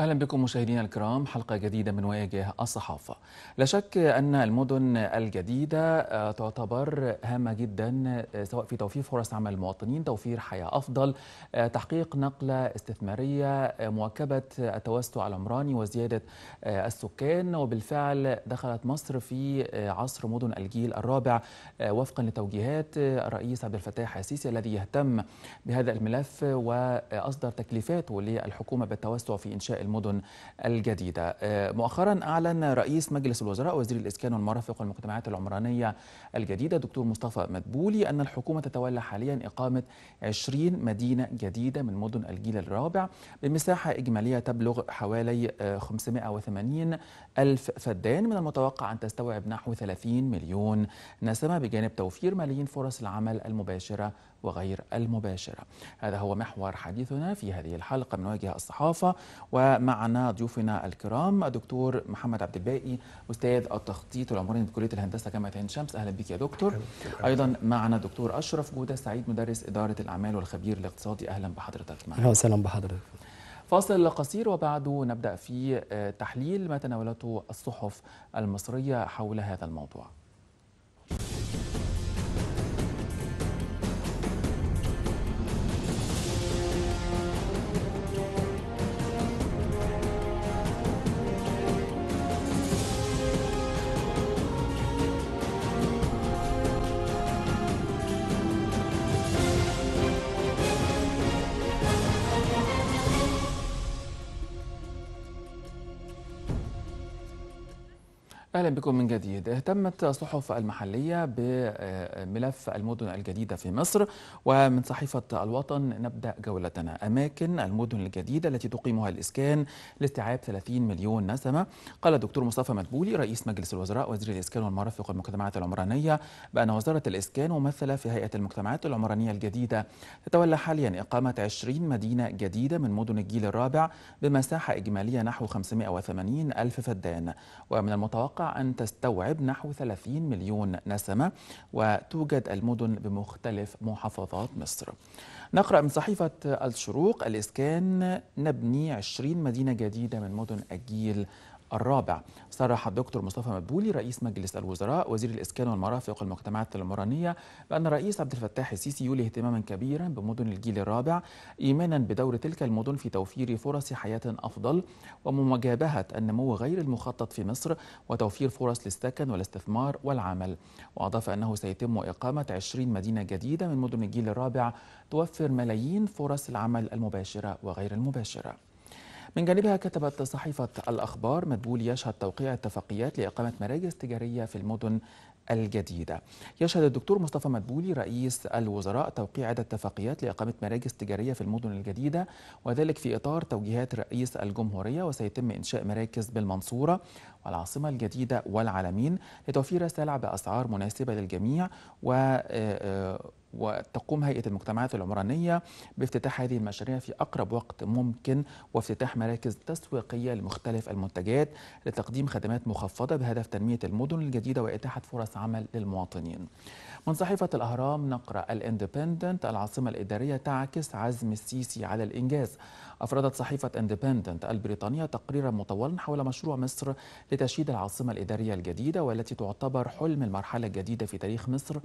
اهلا بكم مشاهدينا الكرام حلقه جديده من وجه الصحافه. لا شك ان المدن الجديده آه، تعتبر هامه جدا آه، سواء في توفير فرص عمل المواطنين، توفير حياه افضل، آه، تحقيق نقله استثماريه، مواكبه التوسع العمراني وزياده السكان، وبالفعل دخلت مصر في عصر مدن الجيل الرابع وفقا لتوجيهات الرئيس عبد الفتاح السيسي الذي يهتم بهذا الملف واصدر تكليفاته للحكومه بالتوسع في انشاء المدن الجديدة آه، مؤخرا أعلن رئيس مجلس الوزراء وزير الإسكان والمرافق والمجتمعات العمرانية الجديدة دكتور مصطفى مدبولي أن الحكومة تتولى حاليا إقامة 20 مدينة جديدة من مدن الجيل الرابع بمساحة إجمالية تبلغ حوالي 580 آه، ألف فدان من المتوقع أن تستوعب نحو 30 مليون نسمة بجانب توفير ملايين فرص العمل المباشرة وغير المباشرة هذا هو محور حديثنا في هذه الحلقة من واجهة الصحافة ومعنا ضيوفنا الكرام الدكتور محمد عبد الباقي أستاذ التخطيط العمراني بكلية الهندسة جامعة عين شمس أهلا بك يا دكتور أيضا معنا دكتور أشرف جودة سعيد مدرس إدارة الأعمال والخبير الاقتصادي أهلا بحضرتك معنا أهلا بحضرتك فاصل قصير وبعده نبدأ في آه، تحليل ما تناولته الصحف المصرية حول هذا الموضوع أهلا بكم من جديد اهتمت الصحف المحلية بملف المدن الجديدة في مصر ومن صحيفة الوطن نبدأ جولتنا أماكن المدن الجديدة التي تقيمها الإسكان لاستيعاب 30 مليون نسمة قال الدكتور مصطفى مدبولي رئيس مجلس الوزراء وزير الإسكان والمرافق والمجتمعات العمرانية بأن وزارة الإسكان ممثلة في هيئة المجتمعات العمرانية الجديدة تتولى حاليا إقامة 20 مدينة جديدة من مدن الجيل الرابع بمساحة إجمالية نحو 580 ألف فدان ومن المتوقع أن تستوعب نحو 30 مليون نسمة وتوجد المدن بمختلف محافظات مصر نقرأ من صحيفة الشروق الإسكان نبني 20 مدينة جديدة من مدن الجيل الرابع صرح الدكتور مصطفى مدبولي رئيس مجلس الوزراء وزير الإسكان والمرافق والمجتمعات العمرانية بأن الرئيس عبد الفتاح السيسي يولي اهتماما كبيرا بمدن الجيل الرابع إيمانا بدور تلك المدن في توفير فرص حياة أفضل ومجابهة النمو غير المخطط في مصر وتوفير فرص للسكن والاستثمار والعمل وأضاف أنه سيتم إقامة 20 مدينة جديدة من مدن الجيل الرابع توفر ملايين فرص العمل المباشرة وغير المباشرة من جانبها كتبت صحيفة الأخبار مدبول يشهد توقيع اتفاقيات لإقامة مراكز تجارية في المدن الجديدة يشهد الدكتور مصطفى مدبولي رئيس الوزراء توقيع عدة اتفاقيات لإقامة مراكز تجارية في المدن الجديدة وذلك في إطار توجيهات رئيس الجمهورية وسيتم إنشاء مراكز بالمنصورة والعاصمة الجديدة والعالمين لتوفير سلع بأسعار مناسبة للجميع و آه، آه، وتقوم هيئة المجتمعات العمرانية بافتتاح هذه المشاريع في أقرب وقت ممكن وافتتاح مراكز تسويقية لمختلف المنتجات لتقديم خدمات مخفضة بهدف تنمية المدن الجديدة وإتاحة فرص عمل للمواطنين من صحيفة الأهرام نقرأ الاندبندنت العاصمة الإدارية تعكس عزم السيسي على الإنجاز أفردت صحيفة اندبندنت البريطانية تقريرا مطولا حول مشروع مصر لتشييد العاصمة الإدارية الجديدة والتي تعتبر حلم المرحلة الجديدة في تاريخ مصر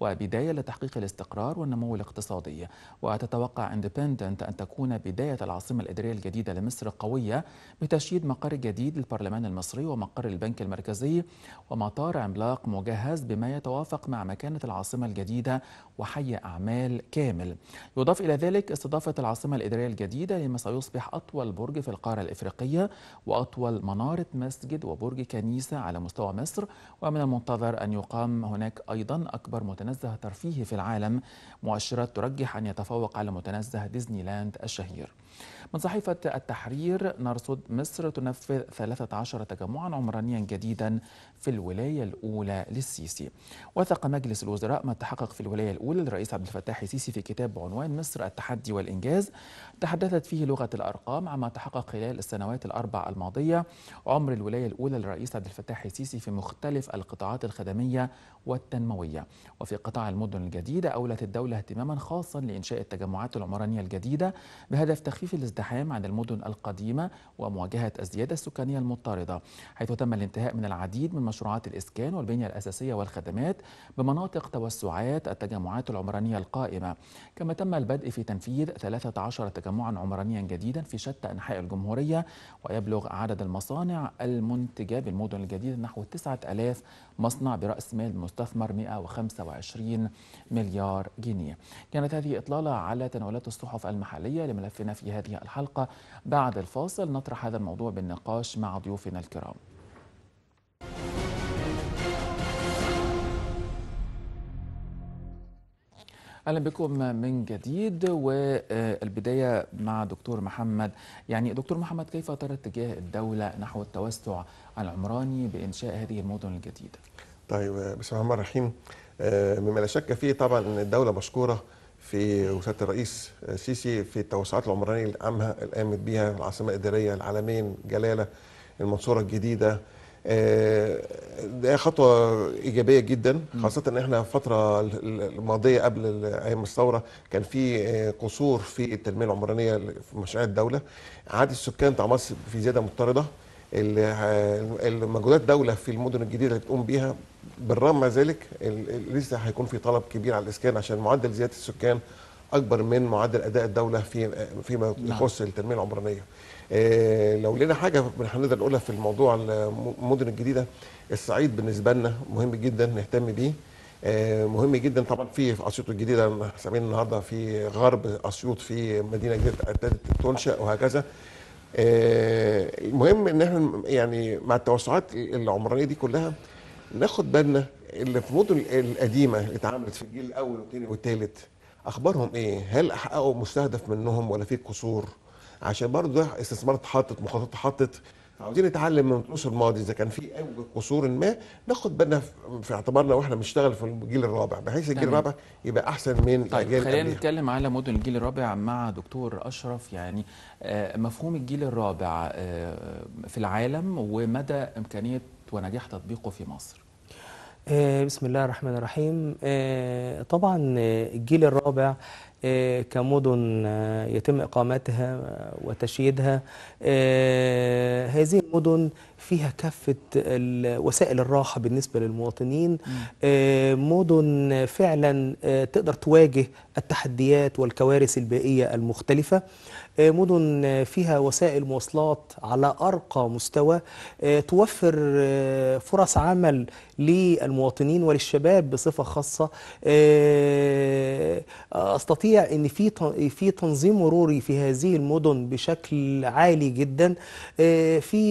وبداية لتحقيق الاستقرار والنمو الاقتصادي وتتوقع اندبندنت أن تكون بداية العاصمة الإدارية الجديدة لمصر قوية بتشييد مقر جديد للبرلمان المصري ومقر البنك المركزي ومطار عملاق مجهز بما يتوافق مع مكانة العاصمة الجديدة وحي أعمال كامل يضاف إلى ذلك استضافة العاصمة الإدارية الجديدة لما سيصبح أطول برج في القارة الإفريقية وأطول منارة مسجد وبرج كنيسة على مستوى مصر ومن المنتظر أن يقام هناك أيضا أكبر متنزه ترفيهي في العالم مؤشرات ترجح أن يتفوق على متنزه ديزني لاند الشهير من صحيفة التحرير نرصد مصر تنفذ 13 تجمعا عمرانيا جديدا في الولاية الأولى للسيسي وثق مجلس الوزراء ما تحقق في الولاية الأولى للرئيس عبد الفتاح السيسي في كتاب بعنوان مصر التحدي والإنجاز تحدثت فيه لغة الأرقام عما تحقق خلال السنوات الأربع الماضية عمر الولاية الأولى للرئيس عبد الفتاح السيسي في مختلف القطاعات الخدمية والتنموية وفي قطاع المدن الجديدة أولت الدولة اهتماما خاصا لإنشاء التجمعات العمرانية الجديدة بهدف تخفيف الازدحام عن المدن القديمة ومواجهة الزيادة السكانية المضطردة حيث تم الانتهاء من العديد من مشروعات الإسكان والبنية الأساسية والخدمات بمناطق توسعات التجمعات العمرانية القائمة كما تم البدء في تنفيذ 13 تجمعات تجمعا عمرانيا جديدا في شتى أنحاء الجمهورية ويبلغ عدد المصانع المنتجة بالمدن الجديدة نحو 9000 مصنع برأس مال مستثمر 125 مليار جنيه كانت هذه إطلالة على تناولات الصحف المحلية لملفنا في هذه الحلقة بعد الفاصل نطرح هذا الموضوع بالنقاش مع ضيوفنا الكرام اهلا بكم من جديد والبدايه مع دكتور محمد يعني دكتور محمد كيف ترى اتجاه الدوله نحو التوسع العمراني بانشاء هذه المدن الجديده طيب بسم الله الرحمن الرحيم آه، مما لا شك فيه طبعا ان الدوله مشكوره في وسيله الرئيس السيسي في التوسعات العمرانيه اللي قامها اللي قامت بها العاصمه الاداريه العالمين جلاله المنصوره الجديده آه، ده خطوه ايجابيه جدا خاصه ان احنا الفتره الماضيه قبل ايام الثوره كان في آه، قصور في التنميه العمرانيه في مشاريع الدوله عدد السكان بتاع مصر في زياده مضطرده المجهودات آه، الدوله في المدن الجديده اللي بتقوم بيها بالرغم من ذلك لسه هيكون في طلب كبير على الاسكان عشان معدل زياده السكان اكبر من معدل اداء الدوله في فيما نعم. يخص التنميه العمرانيه آه، لو لنا حاجه هنقدر نقولها في الموضوع المدن الجديده الصعيد بالنسبه لنا مهم جدا نهتم بيه آه، مهم جدا طبعا في اسيوط الجديده سامعين النهارده في غرب اسيوط في مدينه جديده ابتدت تنشا وهكذا آه، المهم ان احنا يعني مع التوسعات العمرانيه دي كلها ناخد بالنا اللي في المدن القديمه اللي اتعملت في الجيل الاول والثاني والثالث اخبارهم ايه؟ هل حققوا مستهدف منهم ولا في قصور؟ عشان برضه استثمار اتحطت مخططات اتحطت عاوزين نتعلم من القصر الماضي اذا كان في اي قصور ما ناخد بالنا في اعتبارنا واحنا بنشتغل في الجيل الرابع بحيث الجيل الرابع يبقى احسن من طيب خلينا نتكلم على مدن الجيل الرابع مع دكتور اشرف يعني آه، مفهوم الجيل الرابع آه، في العالم ومدى امكانيه ونجاح تطبيقه في مصر آه، بسم الله الرحمن الرحيم طبعا الجيل الرابع إيه، كمدن آه، يتم إقامتها آه، وتشييدها إيه، هذه المدن فيها كافة وسائل الراحة بالنسبة للمواطنين إيه، مدن فعلا آه، تقدر تواجه التحديات والكوارث البيئية المختلفة آه، مدن آه، فيها وسائل مواصلات على أرقى مستوى آه، توفر فرص عمل للمواطنين وللشباب بصفة خاصة أستطيع أن في في تنظيم مروري في هذه المدن بشكل عالي جدا في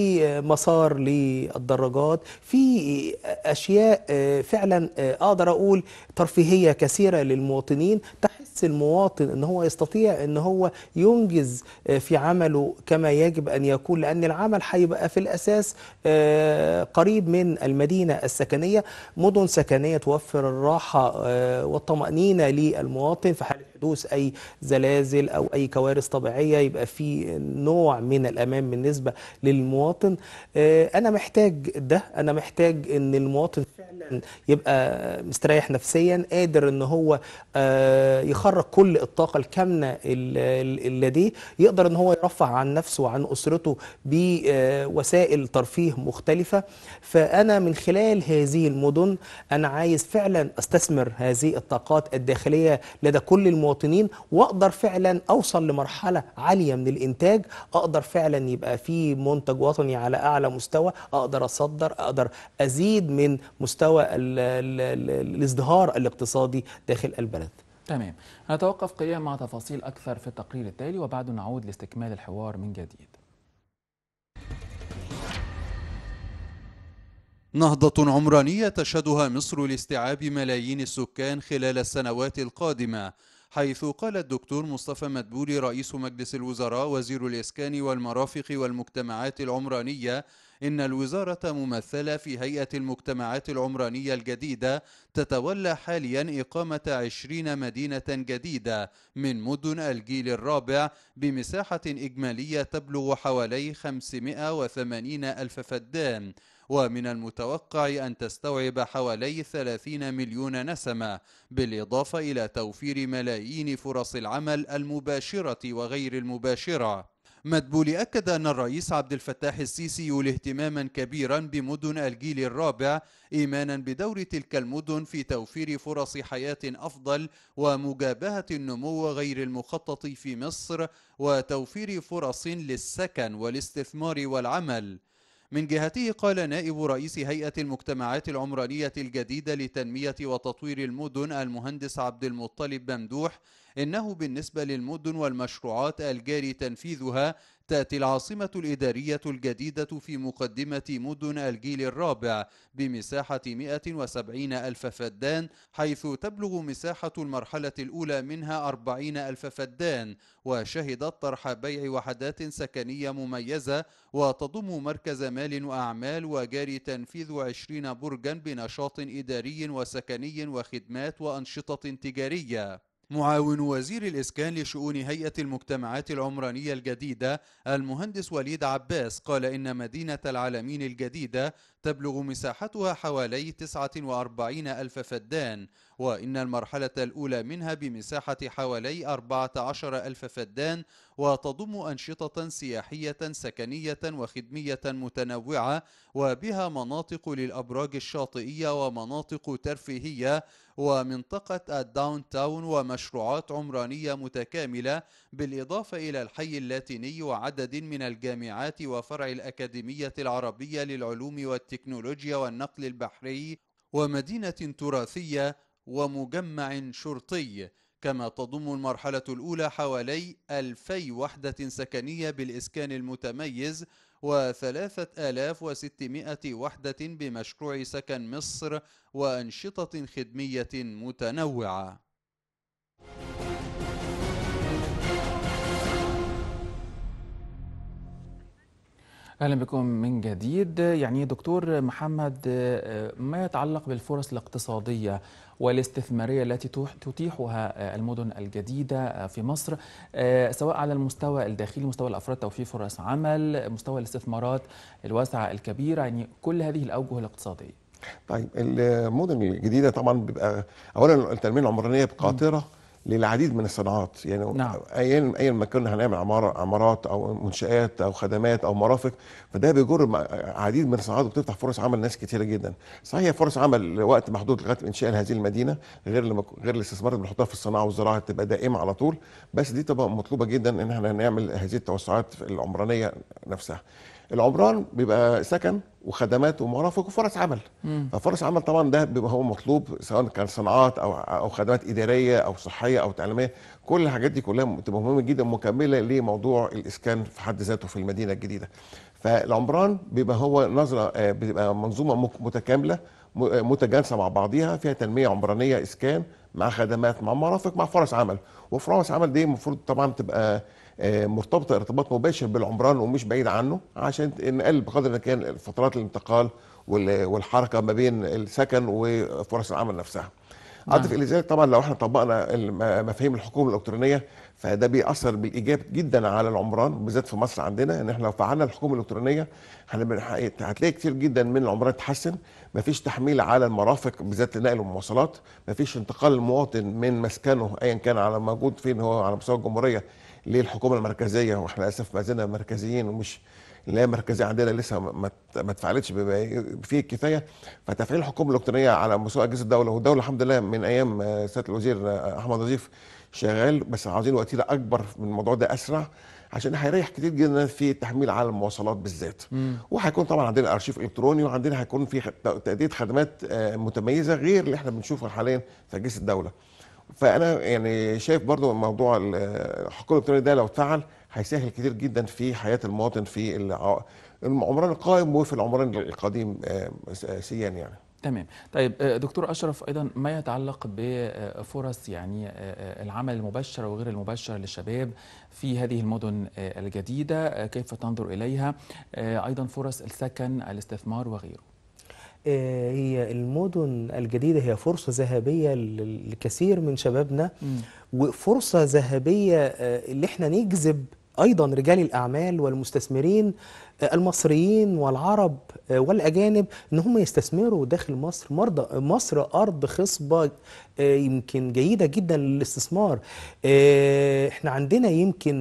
مسار للدراجات في أشياء فعلا أقدر أقول ترفيهية كثيرة للمواطنين تحس المواطن أن هو يستطيع أن هو ينجز آه، في عمله كما يجب أن يكون لأن العمل هيبقى في الأساس آه، قريب من المدينة السكنية مدن سكنية توفر الراحة آه، والطمأنينة للمواطن في حالة حدوث اي زلازل او اي كوارث طبيعيه يبقى في نوع من الامان بالنسبه للمواطن آه، انا محتاج ده انا محتاج ان المواطن فعلا يبقى مستريح نفسيا قادر ان هو آه، يخرج كل الطاقه الكامنه اللي لديه يقدر ان هو يرفع عن نفسه وعن اسرته بوسائل آه، ترفيه مختلفه فانا من خلال هذه المدن انا عايز فعلا استثمر هذه الطاقات الداخليه لدى كل المواطنين المواطنين واقدر فعلا اوصل لمرحله عاليه من الانتاج اقدر فعلا يبقى في منتج وطني على اعلى مستوى اقدر اصدر اقدر ازيد من مستوى الـ الـ الـ الازدهار الاقتصادي داخل البلد تمام نتوقف قليلا مع تفاصيل اكثر في التقرير التالي وبعده نعود لاستكمال الحوار من جديد نهضة عمرانية تشهدها مصر لاستيعاب ملايين السكان خلال السنوات القادمة حيث قال الدكتور مصطفى مدبولي رئيس مجلس الوزراء وزير الإسكان والمرافق والمجتمعات العمرانية إن الوزارة ممثلة في هيئة المجتمعات العمرانية الجديدة تتولى حاليا إقامة عشرين مدينة جديدة من مدن الجيل الرابع بمساحة إجمالية تبلغ حوالي 580 ألف فدان ومن المتوقع أن تستوعب حوالي 30 مليون نسمة بالإضافة إلى توفير ملايين فرص العمل المباشرة وغير المباشرة مدبولي أكد أن الرئيس عبد الفتاح السيسي يولي اهتماما كبيرا بمدن الجيل الرابع إيمانا بدور تلك المدن في توفير فرص حياة أفضل ومجابهة النمو غير المخطط في مصر وتوفير فرص للسكن والاستثمار والعمل من جهته قال نائب رئيس هيئة المجتمعات العمرانية الجديدة لتنمية وتطوير المدن المهندس عبد المطلب ممدوح إنه بالنسبة للمدن والمشروعات الجاري تنفيذها تأتي العاصمة الإدارية الجديدة في مقدمة مدن الجيل الرابع بمساحة 170 ألف فدان حيث تبلغ مساحة المرحلة الأولى منها 40 ألف فدان وشهدت طرح بيع وحدات سكنية مميزة وتضم مركز مال وأعمال وجاري تنفيذ 20 برجا بنشاط إداري وسكني وخدمات وأنشطة تجارية معاون وزير الإسكان لشؤون هيئة المجتمعات العمرانية الجديدة المهندس وليد عباس قال إن مدينة العالمين الجديدة تبلغ مساحتها حوالي 49 ألف فدان وإن المرحلة الأولى منها بمساحة حوالي 14 ألف فدان وتضم أنشطة سياحية سكنية وخدمية متنوعة وبها مناطق للأبراج الشاطئية ومناطق ترفيهية ومنطقة الداون تاون ومشروعات عمرانية متكاملة بالإضافة إلى الحي اللاتيني وعدد من الجامعات وفرع الأكاديمية العربية للعلوم والتكنولوجيا والنقل البحري ومدينة تراثية ومجمع شرطي كما تضم المرحلة الأولى حوالي 2000 وحدة سكنية بالإسكان المتميز و3600 وحدة بمشروع سكن مصر وأنشطة خدمية متنوعة اهلا بكم من جديد يعني دكتور محمد آه، ما يتعلق بالفرص الاقتصاديه والاستثماريه التي تتيحها آه، المدن الجديده آه، في مصر سواء على المستوى الداخلي مستوى الافراد توفير فرص عمل مستوى الاستثمارات الواسعه الكبيره يعني كل هذه الاوجه الاقتصاديه طيب المدن الجديده طبعا بيبقى اولا التنميه العمرانيه قاطره للعديد من الصناعات يعني نعم. ايا ايا ما هنعمل عماره عمارات او منشات او خدمات او مرافق فده بيجر عديد من الصناعات وبتفتح فرص عمل ناس كثيره جدا صحيح فرص عمل لوقت محدود لغايه انشاء هذه المدينه غير لما غير الاستثمار اللي بنحطها في الصناعه والزراعه تبقى دائمه على طول بس دي تبقى مطلوبه جدا ان احنا نعمل هذه التوسعات العمرانيه نفسها العمران بيبقى سكن وخدمات ومرافق وفرص عمل مم. ففرص عمل طبعا ده بيبقى هو مطلوب سواء كان صناعات او او خدمات اداريه او صحيه او تعليميه كل الحاجات دي كلها بتبقى مهمه جدا مكمله لموضوع الاسكان في حد ذاته في المدينه الجديده فالعمران بيبقى هو نظره آه، بتبقى منظومه متكامله آه، متجانسه مع بعضيها فيها تنميه عمرانيه اسكان مع خدمات مع مرافق مع فرص عمل وفرص عمل دي المفروض طبعا تبقى آه، مرتبطه ارتباط مباشر بالعمران ومش بعيد عنه عشان نقلل بقدر الامكان فترات الانتقال والحركه ما بين السكن وفرص العمل نفسها. نعم. اضف الى ذلك طبعا لو احنا طبقنا مفاهيم الحكومه الالكترونيه فده بيأثر بالايجاب جدا على العمران بالذات في مصر عندنا ان احنا لو فعلنا الحكومه الالكترونيه هتلاقي كتير جدا من العمران اتحسن مفيش تحميل على المرافق بالذات لنقل المواصلات مفيش انتقال المواطن من مسكنه ايا كان على موجود فين هو على مستوى الجمهوريه ليه الحكومه المركزيه واحنا للاسف ما زلنا مركزيين ومش لا مركزيه عندنا لسه ما اتفعلتش فيه الكفايه فتفعيل الحكومه الالكترونيه على مستوى اجهزه الدوله والدوله الحمد لله من ايام آه، سياده الوزير آه، احمد نظيف شغال بس عاوزين وتيره اكبر من الموضوع ده اسرع عشان هيريح كتير جدا في التحميل على المواصلات بالذات وهيكون طبعا عندنا ارشيف الكتروني وعندنا هيكون في تاديه خدمات آه، متميزه غير اللي احنا بنشوفه حاليا في اجهزه الدوله فانا يعني شايف برضو موضوع الحقوق الالكتروني ده لو اتفعل هيسهل كتير جدا في حياه المواطن في العمران القائم وفي العمران القديم آه، آه، سيا يعني تمام طيب آه، دكتور اشرف ايضا ما يتعلق بفرص يعني العمل المباشر وغير المباشر للشباب في هذه المدن الجديده كيف تنظر اليها ايضا فرص السكن الاستثمار وغيره آه، هي المدن الجديدة هي فرصة ذهبية لكثير من شبابنا وفرصة ذهبية آه، اللي احنا نجذب أيضا رجال الأعمال والمستثمرين المصريين والعرب آه، والاجانب ان هم يستثمروا داخل مصر مرضى مصر ارض خصبه آه، يمكن جيده جدا للاستثمار آه، احنا عندنا يمكن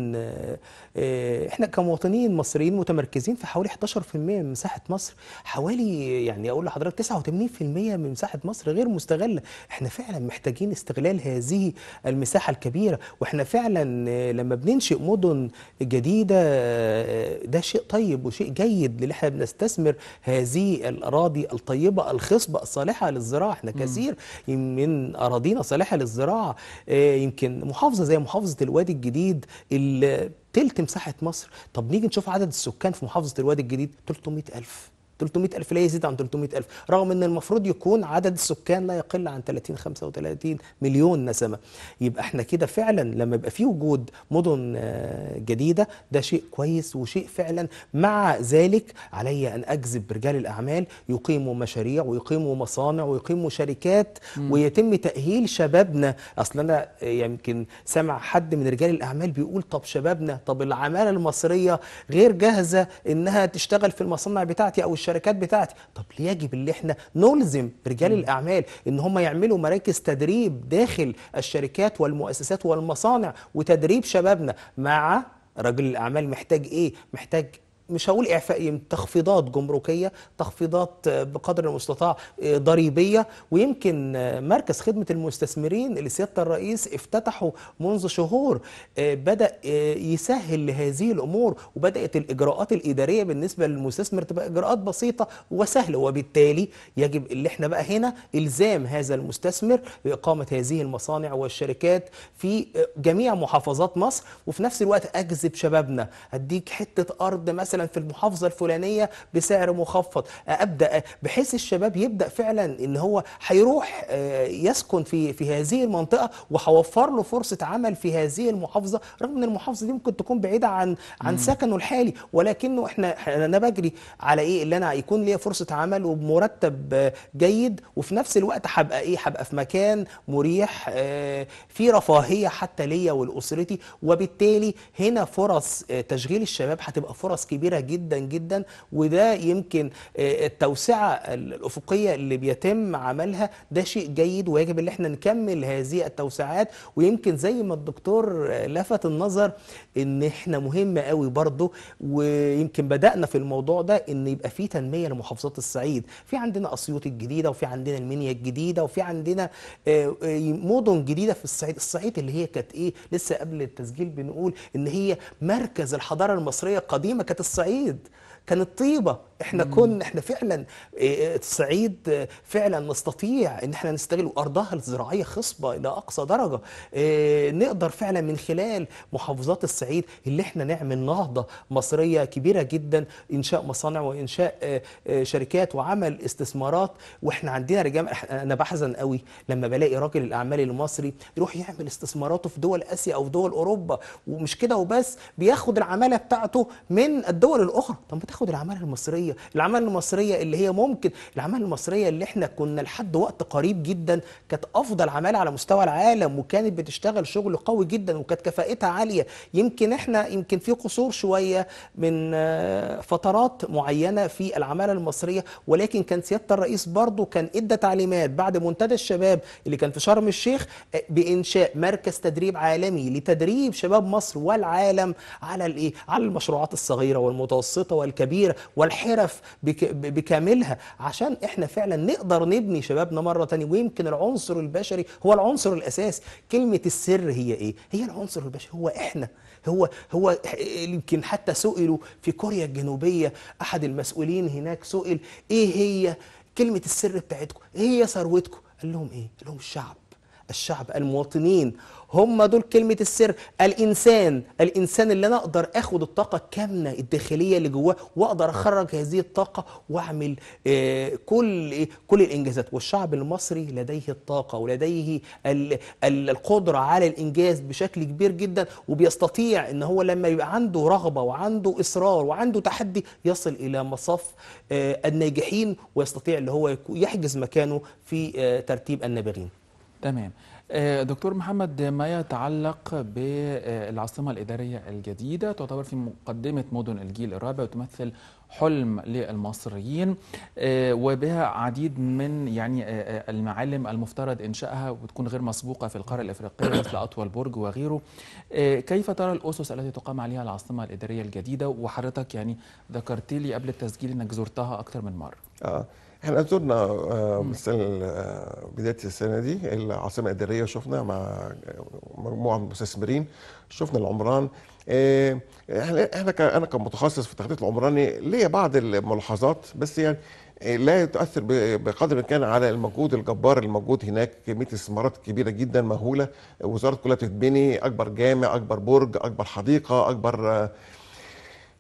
احنا كمواطنين مصريين متمركزين في حوالي 11% من مساحه مصر حوالي يعني اقول لحضرتك 89% من مساحه مصر غير مستغله احنا فعلا محتاجين استغلال هذه المساحه الكبيره واحنا فعلا لما بننشئ مدن جديده ده شيء طيب وشيء جيد للي احنا بنستثمر هذه الاراضي الطيبه الخصبه الصالحه للزراعه احنا كثير من اراضينا صالحه للزراعه آه، يمكن محافظه زي محافظه الوادي الجديد اللي تلت مساحه مصر طب نيجي نشوف عدد السكان في محافظه الوادي الجديد 300000 300000 لا يزيد عن 300000 رغم ان المفروض يكون عدد السكان لا يقل عن 30 35 مليون نسمه يبقى احنا كده فعلا لما يبقى في وجود مدن آه، جديده ده شيء كويس وشيء فعلا مع ذلك علي ان اجذب رجال الاعمال يقيموا مشاريع ويقيموا مصانع ويقيموا شركات ويتم تاهيل شبابنا اصل انا يمكن سمع حد من رجال الاعمال بيقول طب شبابنا طب العماله المصريه غير جاهزه انها تشتغل في المصانع بتاعتي او الشركات الشركات بتاعتي طب ليه يجب اللي احنا نلزم رجال الاعمال ان هم يعملوا مراكز تدريب داخل الشركات والمؤسسات والمصانع وتدريب شبابنا مع رجل الاعمال محتاج ايه محتاج مش هقول اعفائيه تخفيضات جمركيه تخفيضات بقدر المستطاع ضريبيه ويمكن مركز خدمه المستثمرين اللي سياده الرئيس افتتحه منذ شهور آه، بدا آه، يسهل لهذه الامور وبدات الاجراءات الاداريه بالنسبه للمستثمر تبقى اجراءات بسيطه وسهله وبالتالي يجب اللي احنا بقى هنا الزام هذا المستثمر باقامه هذه المصانع والشركات في آه، جميع محافظات مصر وفي نفس الوقت اجذب شبابنا اديك حته ارض مثلا مثلا في المحافظه الفلانيه بسعر مخفض ابدا بحيث الشباب يبدا فعلا ان هو هيروح آه، يسكن في في هذه المنطقه وهوفر له فرصه عمل في هذه المحافظه رغم ان المحافظه دي ممكن تكون بعيده عن عن سكنه الحالي ولكنه احنا انا بجري على ايه اللي انا يكون ليا فرصه عمل وبمرتب جيد وفي نفس الوقت هبقى ايه هبقى في مكان مريح آه، في رفاهيه حتى ليا ولاسرتي وبالتالي هنا فرص آه، تشغيل الشباب هتبقى فرص كبيره كبيرة جدا جدا وده يمكن آه، التوسعة الأفقية اللي بيتم عملها ده شيء جيد ويجب ان احنا نكمل هذه التوسعات ويمكن زي ما الدكتور آه، لفت النظر ان احنا مهم قوي برضه ويمكن بدأنا في الموضوع ده ان يبقى في تنمية لمحافظات الصعيد في عندنا أسيوط الجديدة وفي عندنا المنيا الجديدة وفي عندنا آه، مدن جديدة في الصعيد الصعيد اللي هي كانت ايه لسه قبل التسجيل بنقول ان هي مركز الحضارة المصرية القديمة كانت الصعيد الصعيد كانت طيبة احنا كنا احنا فعلا الصعيد آه، آه، فعلا نستطيع ان احنا نستغل ارضها الزراعيه خصبه الى اقصى درجه آه، نقدر فعلا من خلال محافظات الصعيد اللي احنا نعمل نهضه مصريه كبيره جدا انشاء مصانع وانشاء شركات وعمل استثمارات واحنا عندنا رجال انا بحزن قوي لما بلاقي راجل الاعمال المصري يروح يعمل استثماراته في دول اسيا او دول اوروبا ومش كده وبس بياخد العماله بتاعته من الدول الاخرى طب ما تاخد العماله المصريه المصريه العماله المصريه اللي هي ممكن العماله المصريه اللي احنا كنا لحد وقت قريب جدا كانت افضل عماله على مستوى العالم وكانت بتشتغل شغل قوي جدا وكانت كفاءتها عاليه يمكن احنا يمكن في قصور شويه من آه، فترات معينه في العماله المصريه ولكن كان سياده الرئيس برضه كان ادى تعليمات بعد منتدى الشباب اللي كان في شرم الشيخ آه، بانشاء مركز تدريب عالمي لتدريب شباب مصر والعالم على الايه على المشروعات الصغيره والمتوسطه والكبيره والحرف الشرف بك بكاملها عشان احنا فعلا نقدر نبني شبابنا مره تانية ويمكن العنصر البشري هو العنصر الاساسي كلمه السر هي ايه هي العنصر البشري هو احنا هو هو يمكن حتى سئلوا في كوريا الجنوبيه احد المسؤولين هناك سئل ايه هي كلمه السر بتاعتكم ايه هي ثروتكم قال لهم ايه قال لهم الشعب الشعب المواطنين هم دول كلمة السر الإنسان الإنسان اللي أنا أقدر أخد الطاقة الكامنة الداخلية اللي جواه وأقدر أخرج هذه الطاقة وأعمل آه، كل كل الإنجازات والشعب المصري لديه الطاقة ولديه القدرة على الإنجاز بشكل كبير جدا وبيستطيع إن هو لما يبقى عنده رغبة وعنده إصرار وعنده تحدي يصل إلى مصاف آه، الناجحين ويستطيع اللي هو يحجز مكانه في آه، ترتيب النابغين تمام آه، دكتور محمد ما يتعلق بالعاصمة الإدارية الجديدة تعتبر في مقدمة مدن الجيل الرابع وتمثل حلم للمصريين آه، وبها عديد من يعني آه، المعالم المفترض إنشائها وتكون غير مسبوقة في القارة الإفريقية مثل أطول برج وغيره كيف ترى الأسس التي تقام عليها العاصمة الإدارية الجديدة وحضرتك يعني ذكرت لي قبل التسجيل أنك زرتها أكثر من مرة آه. احنا زرنا آه، آه، بدايه السنه دي العاصمه الاداريه شفنا مع آه، مجموعه من المستثمرين شفنا العمران احنا احنا انا كمتخصص في التخطيط العمراني ليا بعض الملاحظات بس يعني لا تؤثر بقدر كان على المجهود الجبار الموجود هناك كميه استثمارات كبيره جدا مهوله وزاره كلها بتتبني اكبر جامع اكبر برج اكبر حديقه اكبر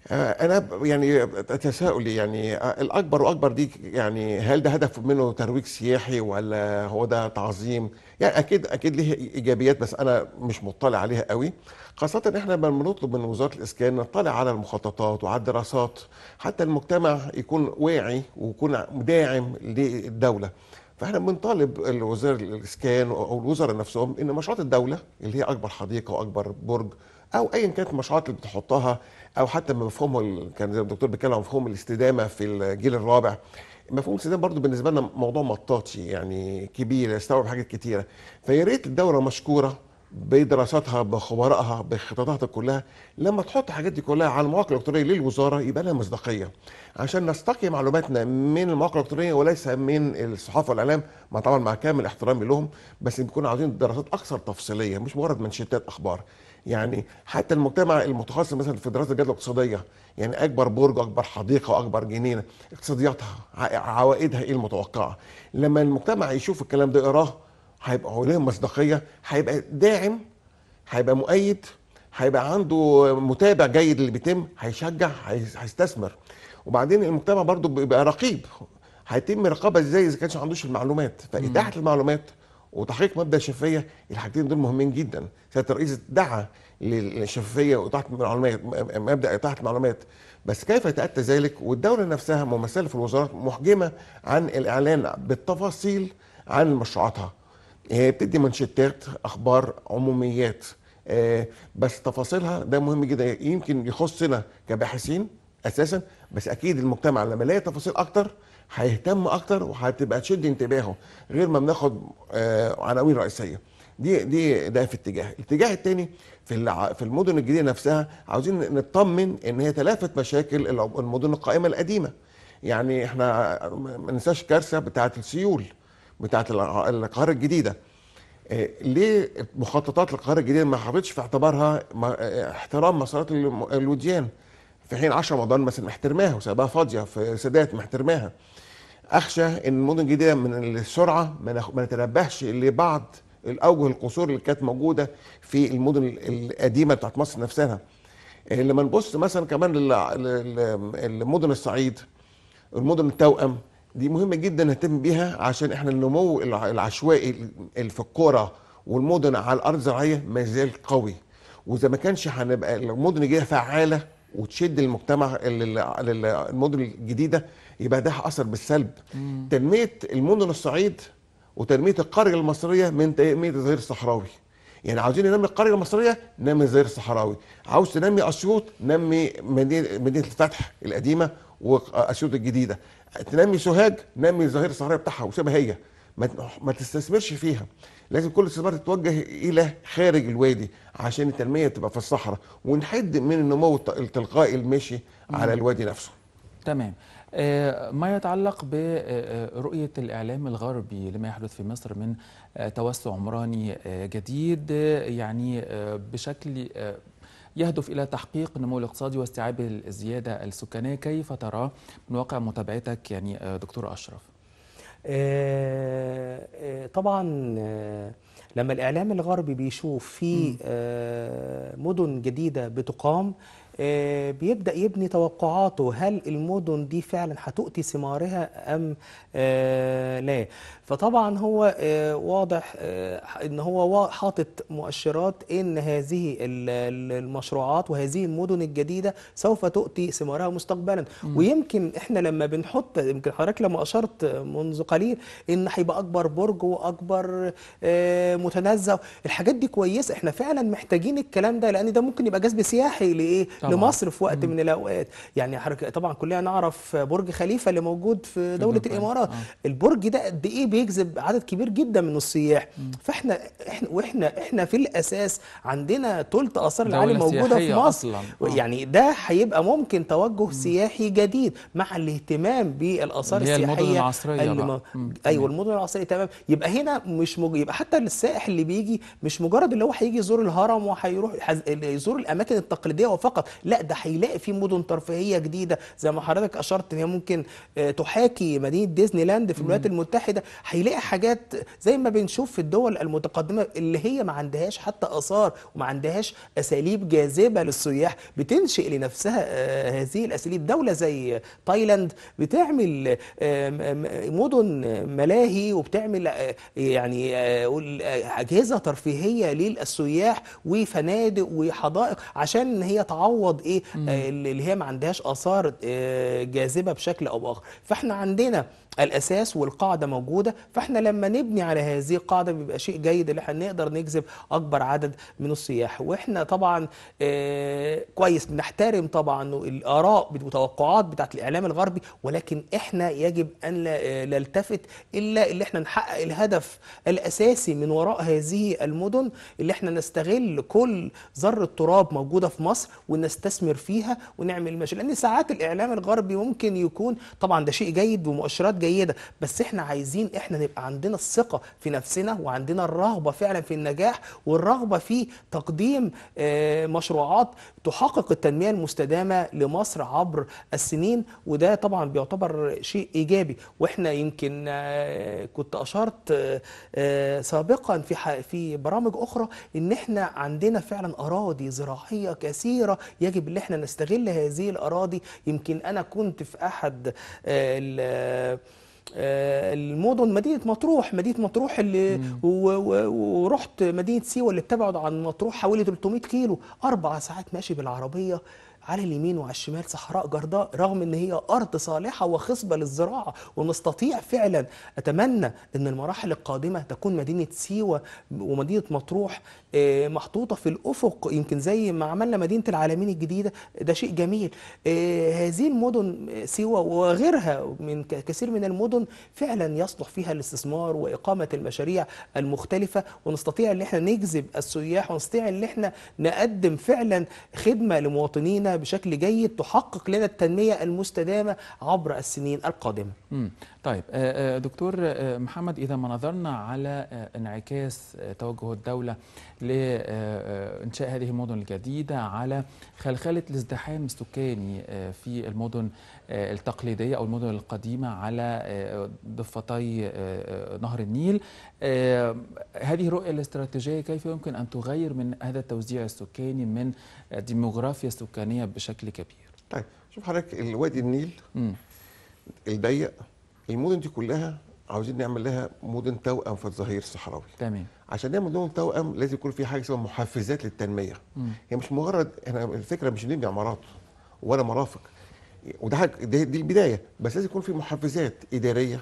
آه، انا يعني تساؤلي يعني آه، الاكبر واكبر دي يعني هل ده هدف منه ترويج سياحي ولا هو ده تعظيم يعني اكيد اكيد ليه ايجابيات بس انا مش مطلع عليها قوي خاصة ان احنا لما بنطلب من وزارة الاسكان نطلع على المخططات وعلى الدراسات حتى المجتمع يكون واعي ويكون داعم للدولة فاحنا بنطالب وزارة الاسكان او الوزراء نفسهم ان مشروعات الدولة اللي هي اكبر حديقة واكبر برج او ايا كانت المشروعات اللي بتحطها او حتى مفهومه كان زي الدكتور بيتكلم عن مفهوم الاستدامه في الجيل الرابع مفهوم الاستدامه برضو بالنسبه لنا موضوع مطاطي يعني كبير يستوعب حاجات كتيره فيا ريت الدوله مشكوره بدراساتها بخبرائها بخططاتها كلها لما تحط الحاجات دي كلها على المواقع الالكترونيه للوزاره يبقى لها مصداقيه عشان نستقي معلوماتنا من المواقع الالكترونيه وليس من الصحافه والاعلام ما طبعا مع كامل احترامي لهم بس بنكون عاوزين دراسات اكثر تفصيليه مش مجرد منشطات اخبار يعني حتى المجتمع المتخصص مثلا في دراسه الجدوى الاقتصاديه يعني اكبر برج واكبر حديقه واكبر جنينه اقتصادياتها عوائدها ايه المتوقعه لما المجتمع يشوف الكلام ده يقراه هيبقى عليهم مصداقيه هيبقى داعم هيبقى مؤيد هيبقى عنده متابع جيد اللي بيتم هيشجع هيستثمر وبعدين المجتمع برضه بيبقى رقيب هيتم رقابه ازاي اذا كانش ما عندوش المعلومات فاتاحه المعلومات وتحقيق مبدا الشفافيه الحاجتين دول مهمين جدا سياده الرئيس دعا للشفافيه واتاحه المعلومات مبدا اتاحه المعلومات بس كيف يتاتى ذلك والدوله نفسها ممثله في الوزارات محجمه عن الاعلان بالتفاصيل عن مشروعاتها هي بتدي منشتات اخبار عموميات آه، بس تفاصيلها ده مهم جدا يمكن يخصنا كباحثين اساسا بس اكيد المجتمع لما يلاقي تفاصيل اكتر هيهتم اكتر وهتبقى تشد انتباهه غير ما بناخد آه، عناوين رئيسيه دي دي ده في اتجاه الاتجاه الثاني في في المدن الجديده نفسها عاوزين نطمن ان هي تلافت مشاكل المدن القائمه القديمه يعني احنا ما ننساش الكارثه بتاعه السيول بتاعه القاهره الجديده آه، ليه مخططات القاهره الجديده ما حطتش في اعتبارها آه، احترام مسارات الوديان في حين 10 رمضان مثلا محترماها وسابها فاضيه في سادات محترماها اخشى ان المدن الجديده من السرعه ما نتنبهش لبعض الاوجه القصور اللي كانت موجوده في المدن القديمه بتاعت مصر نفسها آه، لما نبص مثلا كمان لمدن الصعيد المدن التوأم دي مهمه جدا نهتم بيها عشان احنا النمو العشوائي في القرى والمدن على الارض الزراعيه ما زال قوي واذا ما كانش هنبقى المدن الجديده فعاله وتشد المجتمع المدن الجديده يبقى ده اثر بالسلب مم. تنميه المدن الصعيد وتنميه القريه المصريه من تنميه الظهير الصحراوي يعني عاوزين ننمي القريه المصريه ننمي الظهير الصحراوي عاوز تنمي اسيوط نمي مدينه مدينه الفتح القديمه واسيوط الجديده تنمي سوهاج نمي الظهير الصحراوي بتاعها وسيبها هي ما تستثمرش فيها لازم كل استثمار تتوجه الى خارج الوادي عشان التنميه تبقى في الصحراء ونحد من النمو التلقائي الماشي على الوادي نفسه تمام آه، ما يتعلق برؤية الإعلام الغربي لما يحدث في مصر من آه، توسع عمراني آه، جديد يعني بشكل يهدف إلى تحقيق النمو الاقتصادي واستيعاب الزيادة السكانية كيف ترى من واقع متابعتك يعني دكتور أشرف طبعا لما الإعلام الغربي بيشوف في مدن جديدة بتقام آه، بيبدأ يبني توقعاته هل المدن دي فعلا هتؤتي ثمارها أم آه، لا فطبعا هو آه، واضح آه، ان هو حاطط مؤشرات ان هذه المشروعات وهذه المدن الجديده سوف تؤتي ثمارها مستقبلا ويمكن احنا لما بنحط يمكن حضرتك لما اشرت منذ قليل ان هيبقى اكبر برج واكبر آه، متنزه الحاجات دي كويسه احنا فعلا محتاجين الكلام ده لان ده ممكن يبقى جذب سياحي لايه طبعا. لمصر في وقت من الاوقات يعني حركة طبعا كلنا نعرف برج خليفه اللي موجود في دوله الامارات آه. البرج ده قد ايه بيجذب عدد كبير جدا من السياح فاحنا احنا واحنا احنا في الاساس عندنا ثلث اثار العالم موجوده في مصر أصلاً. آه. يعني ده هيبقى ممكن توجه سياحي جديد مع الاهتمام بالاثار السياحيه المدن العصريه الم... ايوه المدن العصريه تمام يبقى هنا مش مج... يبقى حتى السائح اللي بيجي مش مجرد اللي هو هيجي يزور الهرم وهيروح حز... يزور الاماكن التقليديه وفقط لا ده هيلاقي في مدن ترفيهيه جديده زي ما حضرتك اشرت ان هي ممكن آه، تحاكي مدينه ديزني لاند في الولايات المتحده هيلاقي حاجات زي ما بنشوف في الدول المتقدمه اللي هي ما عندهاش حتى اثار وما عندهاش اساليب جاذبه للسياح بتنشئ لنفسها آه، هذه الاساليب دوله زي تايلاند بتعمل مدن ملاهي وبتعمل آه، يعني آه، اجهزه ترفيهيه للسياح وفنادق وحدائق عشان هي تعوض ايه اللي هي ما عندهاش اثار جاذبه بشكل او باخر فاحنا عندنا الأساس والقاعدة موجودة فإحنا لما نبني على هذه القاعدة بيبقى شيء جيد اللي إحنا نقدر نجذب أكبر عدد من السياح وإحنا طبعا آه، كويس بنحترم طبعا الآراء والتوقعات بتاعت الإعلام الغربي ولكن إحنا يجب أن آه، نلتفت إلا اللي إحنا نحقق الهدف الأساسي من وراء هذه المدن اللي إحنا نستغل كل ذرة تراب موجودة في مصر ونستثمر فيها ونعمل مشاكل لأن ساعات الإعلام الغربي ممكن يكون طبعا ده شيء جيد ومؤشرات جيدة جيده بس احنا عايزين احنا نبقى عندنا الثقه في نفسنا وعندنا الرغبه فعلا في النجاح والرغبه في تقديم آه، مشروعات تحقق التنميه المستدامه لمصر عبر السنين وده طبعا بيعتبر شيء ايجابي واحنا يمكن آه، كنت اشرت آه، سابقا في في برامج اخرى ان احنا عندنا فعلا اراضي زراعيه كثيره يجب ان احنا نستغل هذه الاراضي يمكن انا كنت في احد آه، المدن مدينه مطروح مدينه مطروح اللي ورحت مدينه سيوه اللي بتبعد عن مطروح حوالي 300 كيلو اربع ساعات ماشي بالعربيه على اليمين وعلى الشمال صحراء جرداء رغم ان هي ارض صالحه وخصبه للزراعه ونستطيع فعلا اتمنى ان المراحل القادمه تكون مدينه سيوه ومدينه مطروح آه، محطوطه في الافق يمكن زي ما عملنا مدينه العالمين الجديده ده شيء جميل آه، هذه المدن آه، سيوه وغيرها من كثير من المدن فعلا يصلح فيها الاستثمار واقامه المشاريع المختلفه ونستطيع ان احنا نجذب السياح ونستطيع ان احنا نقدم فعلا خدمه لمواطنينا بشكل جيد تحقق لنا التنمية المستدامة عبر السنين القادمة طيب آه، آه، دكتور آه، محمد إذا ما نظرنا على انعكاس توجه الدولة لإنشاء هذه المدن الجديدة على خلخلة الازدحام السكاني في المدن آه، التقليدية أو المدن القديمة على آه، ضفتي آه، نهر النيل هذه الرؤية الاستراتيجية كيف يمكن أن تغير من هذا التوزيع السكاني من الديموغرافيا السكانية بشكل كبير طيب شوف حضرتك الوادي النيل الضيق المدن دي كلها عاوزين نعمل لها مدن توأم في الظهير الصحراوي تمام عشان نعمل مدن توأم لازم يكون في حاجه اسمها محفزات للتنميه مم. هي مش مجرد احنا الفكره مش نبني عمارات ولا مرافق وده حاجة دي, دي البدايه بس لازم يكون في محفزات اداريه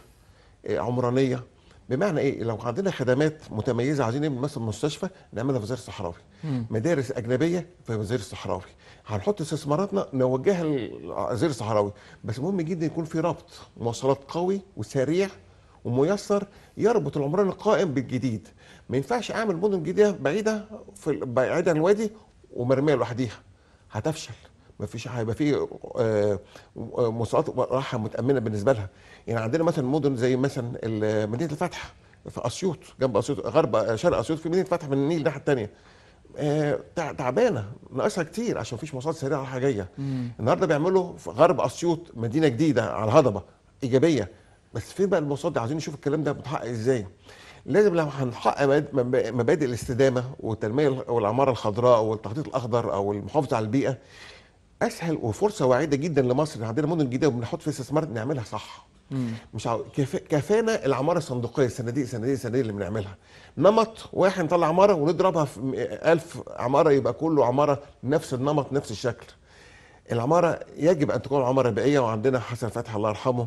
آه، عمرانيه بمعنى ايه لو عندنا خدمات متميزه عايزين نعمل مثلا مستشفى نعملها في زير الصحراوي مدارس اجنبيه في زير الصحراوي هنحط استثماراتنا نوجهها لزير الصحراوي بس مهم جدا يكون في ربط مواصلات قوي وسريع وميسر يربط العمران القائم بالجديد ما ينفعش اعمل مدن جديده بعيده في بعيده عن الوادي ومرميه لوحديها هتفشل ما فيش هيبقى في آه، آه، مواصلات راحه متامنه بالنسبه لها يعني عندنا مثلا مدن زي مثلا مدينه الفتح في اسيوط جنب اسيوط غرب شرق اسيوط في مدينه الفتح من النيل الناحيه الثانيه آه، تعبانه ناقصها كتير عشان مفيش مواصلات سريعه رايحه جايه النهارده بيعملوا في غرب اسيوط مدينه جديده على الهضبه ايجابيه بس فين بقى المواصلات دي عايزين نشوف الكلام ده بيتحقق ازاي لازم لو هنحقق مبادئ الاستدامه والتنميه والعماره الخضراء والتخطيط الاخضر او المحافظه على البيئه اسهل وفرصه واعده جدا لمصر عندنا مدن جديده وبنحط في استثمار نعملها صح مم. مش عاو... كف... كفانا العماره الصندوقيه الصناديق الصناديق الصناديق اللي بنعملها نمط واحد نطلع عماره ونضربها في 1000 عماره يبقى كله عماره نفس النمط نفس الشكل العماره يجب ان تكون عماره بيئيه وعندنا حسن فتحي الله يرحمه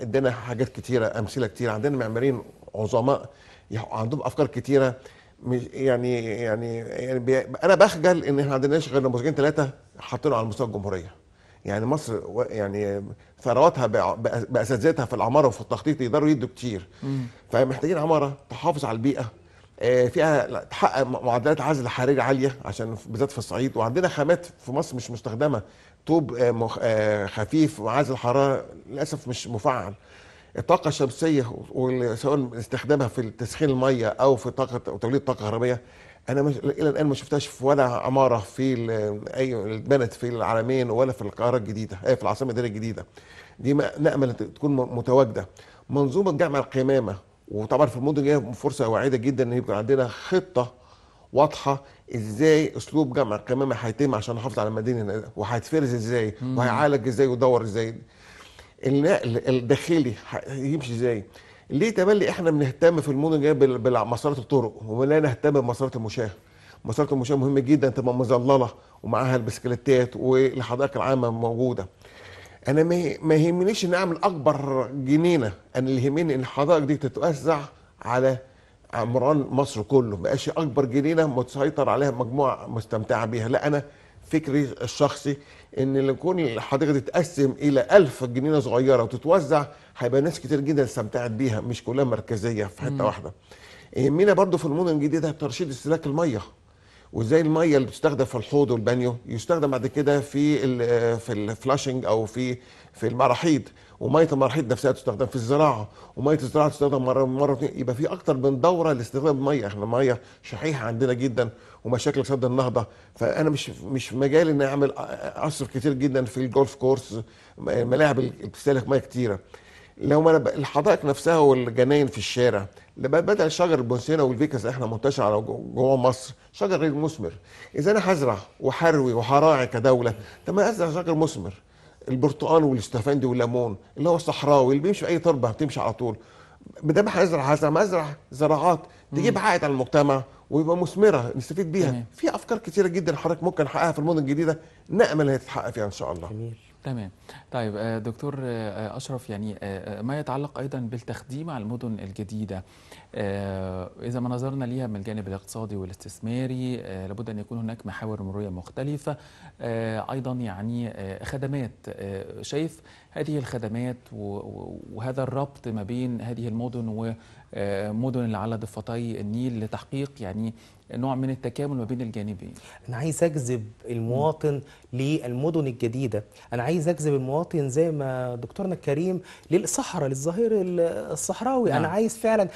ادانا حاجات كتيره امثله كتيره عندنا معماريين عظماء عندهم افكار كتيره مش يعني يعني يعني انا بخجل ان احنا ما عندناش غير نموذجين ثلاثه حاطينه على مستوى الجمهوريه يعني مصر يعني ثرواتها باساتذتها في العماره وفي التخطيط يقدروا يدوا كتير فمحتاجين عماره تحافظ على البيئه آه، فيها تحقق معدلات عزل حراري عاليه عشان بالذات في الصعيد وعندنا خامات في مصر مش مستخدمه طوب آه، آه، خفيف وعازل حراره للاسف مش مفعل الطاقة الشمسية سواء استخدامها في تسخين المية أو في طاقة أو توليد طاقة كهربية أنا مش... إلى الآن ما شفتهاش في ولا عمارة في أي اتبنت في العالمين ولا في القاهرة الجديدة أي في العاصمة الإدارية الجديدة دي نأمل تكون متواجدة منظومة جمع القمامة وطبعا في المدن دي فرصة واعدة جدا إن يبقى عندنا خطة واضحه ازاي اسلوب جمع القمامه هيتم عشان نحافظ على المدينة وهيتفرز ازاي وهيعالج ازاي ويدور ازاي النقل الداخلي يمشي ازاي ليه تملي احنا بنهتم في المدن الجايه بمسارات الطرق ولا نهتم بمسارات المشاه مسارات المشاه مهمه جدا تبقى مظلله ومعاها البسكليتات والحدائق العامه موجوده انا ما يهمنيش ان اعمل اكبر جنينه انا اللي يهمني ان الحدائق دي تتوزع على عمران مصر كله ما اكبر جنينه متسيطر عليها مجموعه مستمتعه بيها لا انا فكري الشخصي ان لكون حضرتك تتقسم الى ألف جنينه صغيره وتتوزع هيبقى ناس كتير جدا استمتعت بيها مش كلها مركزيه في حته واحده يهمنا برضو في المدن الجديده ترشيد استهلاك الميه وازاي الميه اللي بتستخدم في الحوض والبانيو يستخدم بعد كده في في الفلاشنج او في في المراحيض وميه المراحيض نفسها تستخدم في الزراعه وميه الزراعه تستخدم مره مره اثنين يبقى في اكتر من دوره لاستخدام الميه احنا الميه شحيحه عندنا جدا ومشاكل سد النهضه فانا مش مش مجالي اني اعمل اصرف كتير جدا في الجولف كورس ملاعب بتستهلك ميه كتيره لو ما الحدائق نفسها والجناين في الشارع بدل شجر البونسينا والفيكاس احنا منتشر على جوه مصر شجر غير مثمر اذا انا هزرع وحروي وحراعي كدوله طب ما ازرع شجر مثمر البرتقال والاستفندي والليمون اللي هو الصحراوي اللي بيمشي في اي تربه بتمشي على طول بدل ما احنا نزرع ما ازرع زراعات تجيب عائد على المجتمع ويبقى مثمره نستفيد بيها تمام. في افكار كثيره جدا حضرتك ممكن نحققها في المدن الجديده نامل انها هي تتحقق فيها ان شاء الله جميل. تمام طيب آه، دكتور آه، آه، اشرف يعني ما يتعلق ايضا بالتخديم على المدن الجديده آه، إذا ما نظرنا ليها من الجانب الاقتصادي والاستثماري آه، لابد أن يكون هناك محاور مرورية مختلفة آه، أيضا يعني خدمات شايف هذه الخدمات وهذا الربط ما بين هذه المدن ومدن اللي على ضفتي النيل لتحقيق يعني نوع من التكامل ما بين الجانبين انا عايز اجذب المواطن للمدن الجديده انا عايز اجذب المواطن زي ما دكتورنا الكريم للصحراء للظهير الصحراوي نعم. انا عايز فعلا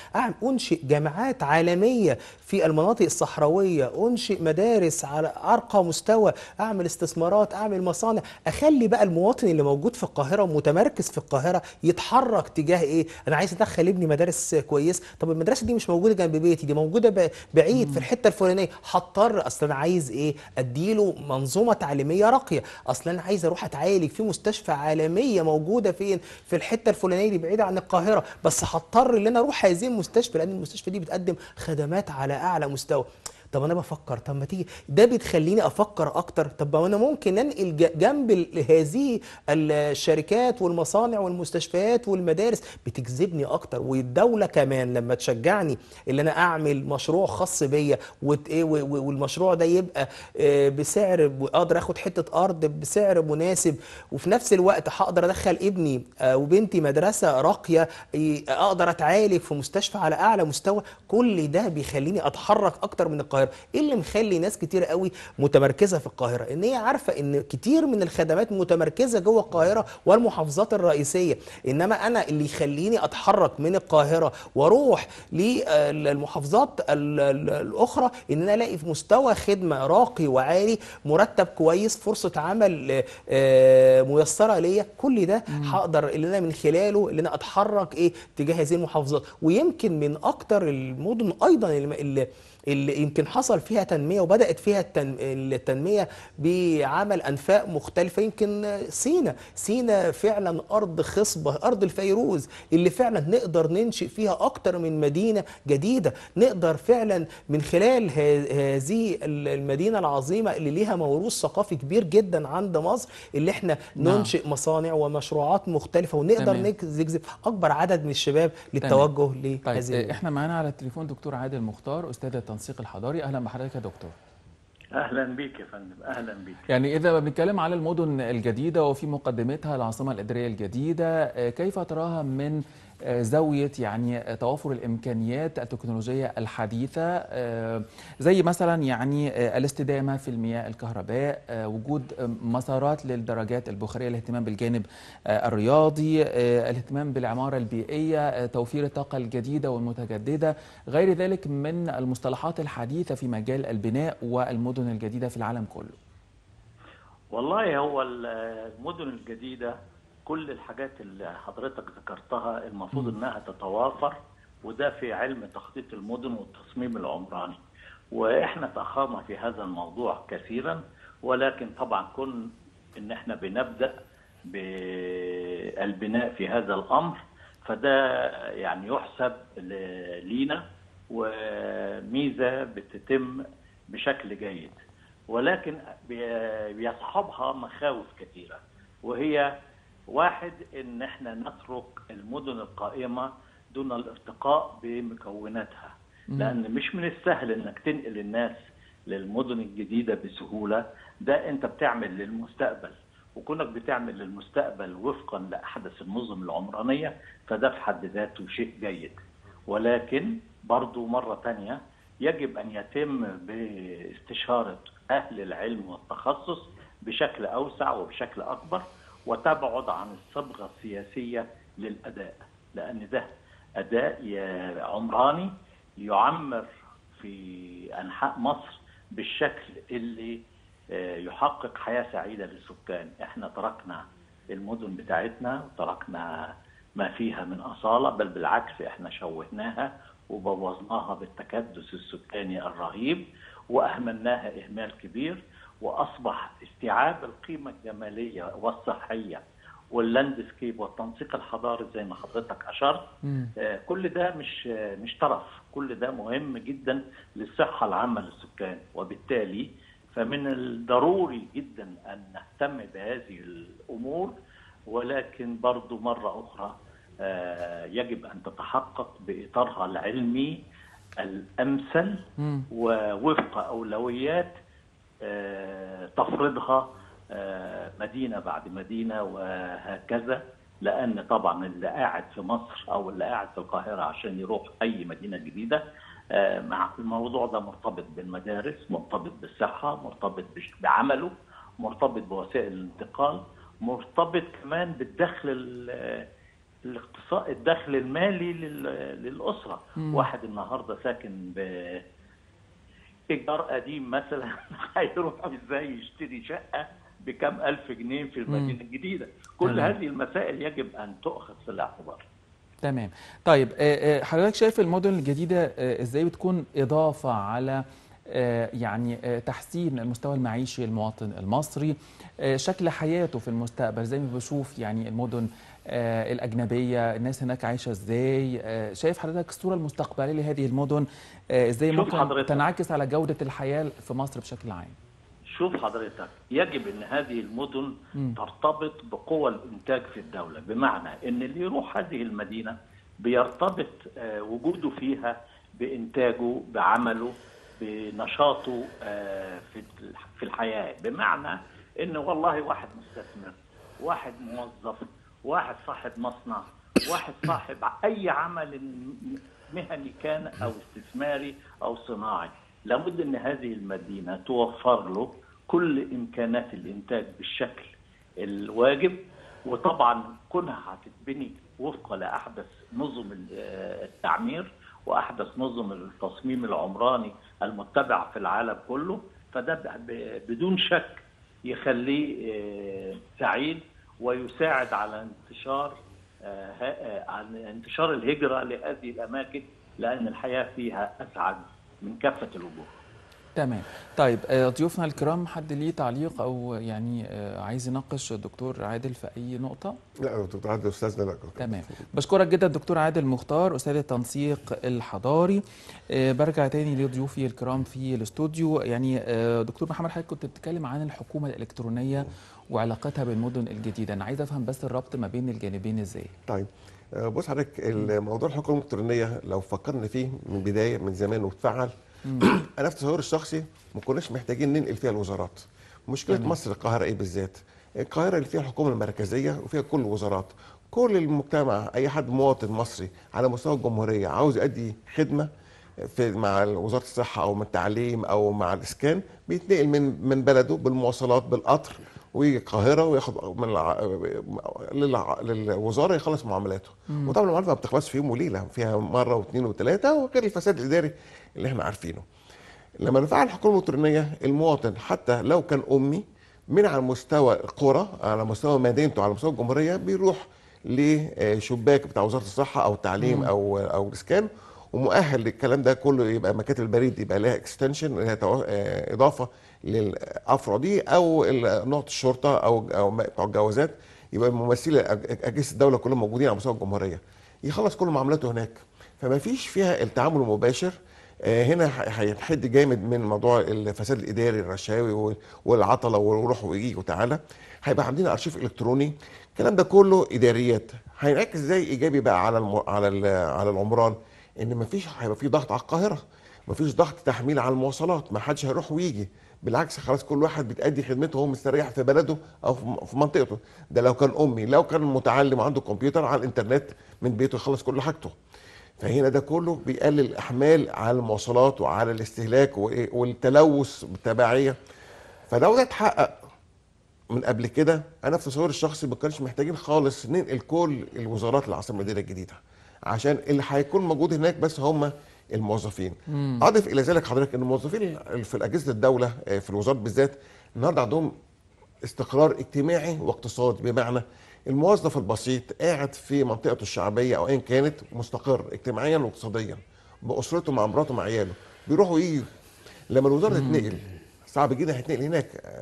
انشئ جامعات عالميه في المناطق الصحراوية أنشئ مدارس على أرقى مستوى أعمل استثمارات أعمل مصانع أخلي بقى المواطن اللي موجود في القاهرة ومتمركز في القاهرة يتحرك تجاه إيه أنا عايز أدخل ابني مدارس كويس طب المدرسة دي مش موجودة جنب بيتي دي موجودة بعيد في الحتة الفلانية هضطر أصل أنا عايز إيه أديله منظومة تعليمية راقية أصل أنا عايز أروح أتعالج في مستشفى عالمية موجودة فين في الحتة الفلانية دي بعيدة عن القاهرة بس هضطر إن أنا أروح هذه المستشفى لأن المستشفى دي بتقدم خدمات على اعلى مستوى طب انا بفكر طب ما تيجي ده بتخليني افكر اكتر طب ما انا ممكن انقل جنب هذه الشركات والمصانع والمستشفيات والمدارس بتجذبني اكتر والدوله كمان لما تشجعني ان انا اعمل مشروع خاص بيا إيه، والمشروع ده يبقى آه، بسعر اقدر اخد حته ارض بسعر مناسب وفي نفس الوقت هقدر ادخل ابني آه، وبنتي مدرسه راقيه اقدر اتعالج في مستشفى على اعلى مستوى كل ده بيخليني اتحرك اكتر من القاهره القاهره ايه اللي مخلي ناس كتير قوي متمركزه في القاهره ان هي عارفه ان كتير من الخدمات متمركزه جوه القاهره والمحافظات الرئيسيه انما انا اللي يخليني اتحرك من القاهره واروح آه، للمحافظات الاخرى ان انا الاقي في مستوى خدمه راقي وعالي مرتب كويس فرصه عمل آه، آه، ميسره ليا كل ده هقدر اللي انا من خلاله اللي انا اتحرك ايه تجاه هذه المحافظات ويمكن من اكتر المدن ايضا اللي اللي يمكن حصل فيها تنمية وبدأت فيها التنمية بعمل أنفاق مختلفة يمكن سينا سينا فعلا أرض خصبة أرض الفيروز اللي فعلا نقدر ننشئ فيها أكتر من مدينة جديدة نقدر فعلا من خلال هذه المدينة العظيمة اللي ليها موروث ثقافي كبير جدا عند مصر اللي احنا نعم. ننشئ مصانع ومشروعات مختلفة ونقدر نجذب أكبر عدد من الشباب للتوجه لهذه طيب احنا معانا على التليفون دكتور عادل مختار أستاذ التنسيق الحضاري اهلا بحضرتك يا دكتور اهلا بيك يا فندم اهلا بيك يعني اذا بنتكلم على المدن الجديده وفي مقدمتها العاصمه الاداريه الجديده آه، كيف تراها من آه، زاويه يعني توافر الامكانيات التكنولوجيه الحديثه آه، زي مثلا يعني آه، الاستدامه في المياه الكهرباء وجود مسارات للدرجات البخاريه الاهتمام بالجانب الرياضي الاهتمام بالعماره البيئيه توفير الطاقه الجديده والمتجدده غير ذلك من المصطلحات الحديثه في مجال البناء والمدن الجديده في العالم كله والله هو المدن الجديده كل الحاجات اللي حضرتك ذكرتها المفروض انها تتوافر وده في علم تخطيط المدن والتصميم العمراني واحنا تاخرنا في هذا الموضوع كثيرا ولكن طبعا كن ان احنا بنبدا بالبناء في هذا الامر فده يعني يحسب لينا وميزه بتتم بشكل جيد ولكن بيصحبها مخاوف كثيره وهي واحد ان احنا نترك المدن القائمه دون الارتقاء بمكوناتها لان مش من السهل انك تنقل الناس للمدن الجديده بسهوله ده انت بتعمل للمستقبل وكونك بتعمل للمستقبل وفقا لاحدث النظم العمرانيه فده في حد ذاته شيء جيد ولكن برضو مره ثانيه يجب ان يتم باستشاره اهل العلم والتخصص بشكل اوسع وبشكل اكبر وتبعد عن الصبغة السياسية للأداء لأن ده أداء عمراني يعمر في أنحاء مصر بالشكل اللي آه، يحقق حياة سعيدة للسكان احنا تركنا المدن بتاعتنا وتركنا ما فيها من أصالة بل بالعكس احنا شوهناها وبوظناها بالتكدس السكاني الرهيب وأهملناها إهمال كبير واصبح استيعاب القيمه الجماليه والصحيه واللاندسكيب والتنسيق الحضاري زي ما حضرتك اشرت آه، كل ده مش مش طرف كل ده مهم جدا للصحه العامه للسكان وبالتالي فمن الضروري جدا ان نهتم بهذه الامور ولكن برضو مره اخرى آه، يجب ان تتحقق باطارها العلمي الامثل ووفق اولويات تفرضها آه، مدينه بعد مدينه وهكذا لان طبعا اللي قاعد في مصر او اللي قاعد في القاهره عشان يروح اي مدينه جديده آه، مع الموضوع ده مرتبط بالمدارس مرتبط بالصحه مرتبط بعمله مرتبط بوسائل الانتقال مرتبط كمان بالدخل الاقتصاد الدخل المالي للاسره م. واحد النهارده ساكن ب ايجار قديم مثلا هيروح ازاي يشتري شقه بكم ألف جنيه في المدينة الجديدة كل تمام. هذه المسائل يجب أن تؤخذ في الاعتبار تمام طيب آه، آه، حضرتك شايف المدن الجديدة آه، إزاي بتكون إضافة على يعني تحسين المستوى المعيشي للمواطن المصري شكل حياته في المستقبل زي ما بشوف يعني المدن آه، الأجنبية الناس هناك عايشة إزاي آه، شايف حضرتك الصورة المستقبلية لهذه المدن آه، إزاي ممكن حضرتك. تنعكس على جودة الحياة في مصر بشكل عام شوف حضرتك يجب ان هذه المدن م. ترتبط بقوى الانتاج في الدوله بمعنى ان اللي يروح هذه المدينه بيرتبط وجوده فيها بانتاجه بعمله بنشاطه في الحياه بمعنى ان والله واحد مستثمر واحد موظف واحد صاحب مصنع واحد صاحب اي عمل مهني كان او استثماري او صناعي لابد ان هذه المدينه توفر له كل امكانات الانتاج بالشكل الواجب وطبعا كونها هتتبني وفقا لاحدث نظم التعمير واحدث نظم التصميم العمراني المتبع في العالم كله فده بدون شك يخليه آه، سعيد ويساعد على انتشار آه، آه، عن انتشار الهجره لهذه الاماكن لان الحياه فيها اسعد من كافه الوجوه تمام طيب آه، ضيوفنا الكرام حد ليه تعليق او يعني آه، عايز يناقش الدكتور عادل في اي نقطه لا دكتور عادل استاذنا لا تمام بشكرك جدا الدكتور عادل مختار استاذ التنسيق الحضاري آه، برجع تاني لضيوفي الكرام في الاستوديو يعني دكتور محمد حضرتك كنت بتتكلم عن الحكومه الالكترونيه وعلاقتها بالمدن الجديده انا عايز افهم بس الربط ما بين الجانبين ازاي طيب بص حضرتك الموضوع الحكومه الالكترونيه لو فكرنا فيه من بدايه من زمان واتفعل انا في تصوري الشخصي ما كناش محتاجين ننقل فيها الوزارات مشكله مم. مصر القاهره ايه بالذات القاهره اللي فيها الحكومه المركزيه وفيها كل الوزارات كل المجتمع اي حد مواطن مصري على مستوى الجمهوريه عاوز يؤدي خدمه في مع وزاره الصحه او مع التعليم او مع الاسكان بيتنقل من من بلده بالمواصلات بالقطر ويجي القاهره وياخد من الع... للوزاره يخلص معاملاته وطبعا المعاملات ما بتخلصش في يوم وليله فيها مره واثنين وثلاثه وغير الفساد الاداري اللي احنا عارفينه لما نفعل الحكومه الالكترونيه المواطن حتى لو كان امي من على مستوى القرى على مستوى مدينته على مستوى الجمهوريه بيروح لشباك بتاع وزاره الصحه او التعليم مم. او او الاسكان ومؤهل للكلام ده كله يبقى مكاتب البريد يبقى لها اكستنشن لها آه، اضافه للافرع دي او نقط الشرطه او او بتوع الجوازات يبقى ممثلي اجهزه الدوله كلهم موجودين على مستوى الجمهوريه يخلص كل معاملاته هناك فما فيش فيها التعامل المباشر آه، هنا هيتحد جامد من موضوع الفساد الاداري الرشاوي والعطله وروح ويجي وتعالى هيبقى عندنا ارشيف الكتروني الكلام ده كله اداريات هينعكس ازاي ايجابي بقى على المو... على ال... على العمران ان مفيش هيبقى في ضغط على القاهره مفيش ضغط تحميل على المواصلات ما حدش هيروح ويجي بالعكس خلاص كل واحد بتأدي خدمته وهو مستريح في بلده او في منطقته ده لو كان امي لو كان متعلم عنده كمبيوتر على الانترنت من بيته يخلص كل حاجته فهنا ده كله بيقلل الاحمال على المواصلات وعلى الاستهلاك والتلوث بالتبعيه فلو ده اتحقق من قبل كده انا في تصوري الشخصي ما كانش محتاجين خالص ننقل كل الوزارات العاصمه المدينه الجديده عشان اللي هيكون موجود هناك بس هم الموظفين مم. اضف الى ذلك حضرتك ان الموظفين في اجهزه الدوله آه، في الوزارات بالذات النهارده عندهم استقرار اجتماعي واقتصادي بمعنى الموظف البسيط قاعد في منطقته الشعبيه او ايا كانت مستقر اجتماعيا واقتصاديا باسرته مع مراته مع عياله بيروحوا ايه لما الوزاره تتنقل صعب جدا هيتنقل هناك